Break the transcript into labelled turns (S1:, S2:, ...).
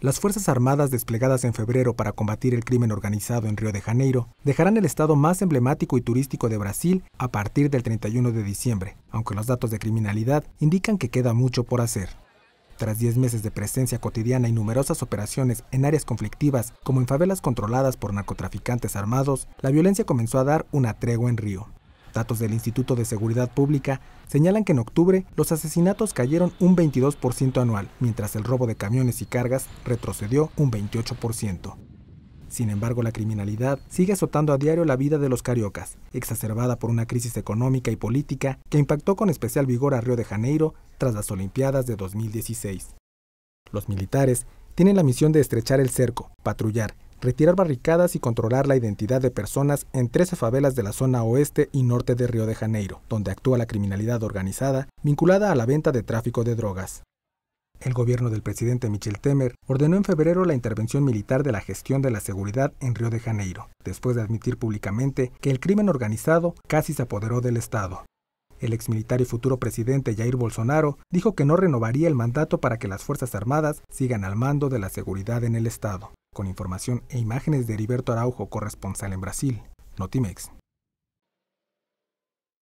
S1: Las Fuerzas Armadas desplegadas en febrero para combatir el crimen organizado en Río de Janeiro dejarán el estado más emblemático y turístico de Brasil a partir del 31 de diciembre, aunque los datos de criminalidad indican que queda mucho por hacer. Tras 10 meses de presencia cotidiana y numerosas operaciones en áreas conflictivas como en favelas controladas por narcotraficantes armados, la violencia comenzó a dar una tregua en Río datos del Instituto de Seguridad Pública señalan que en octubre los asesinatos cayeron un 22% anual, mientras el robo de camiones y cargas retrocedió un 28%. Sin embargo, la criminalidad sigue azotando a diario la vida de los cariocas, exacerbada por una crisis económica y política que impactó con especial vigor a Río de Janeiro tras las Olimpiadas de 2016. Los militares tienen la misión de estrechar el cerco, patrullar retirar barricadas y controlar la identidad de personas en 13 favelas de la zona oeste y norte de Río de Janeiro, donde actúa la criminalidad organizada vinculada a la venta de tráfico de drogas. El gobierno del presidente Michel Temer ordenó en febrero la intervención militar de la gestión de la seguridad en Río de Janeiro, después de admitir públicamente que el crimen organizado casi se apoderó del Estado. El exmilitar y futuro presidente Jair Bolsonaro dijo que no renovaría el mandato para que las Fuerzas Armadas sigan al mando de la seguridad en el Estado con información e imágenes de Heriberto Araujo, corresponsal en Brasil, Notimex.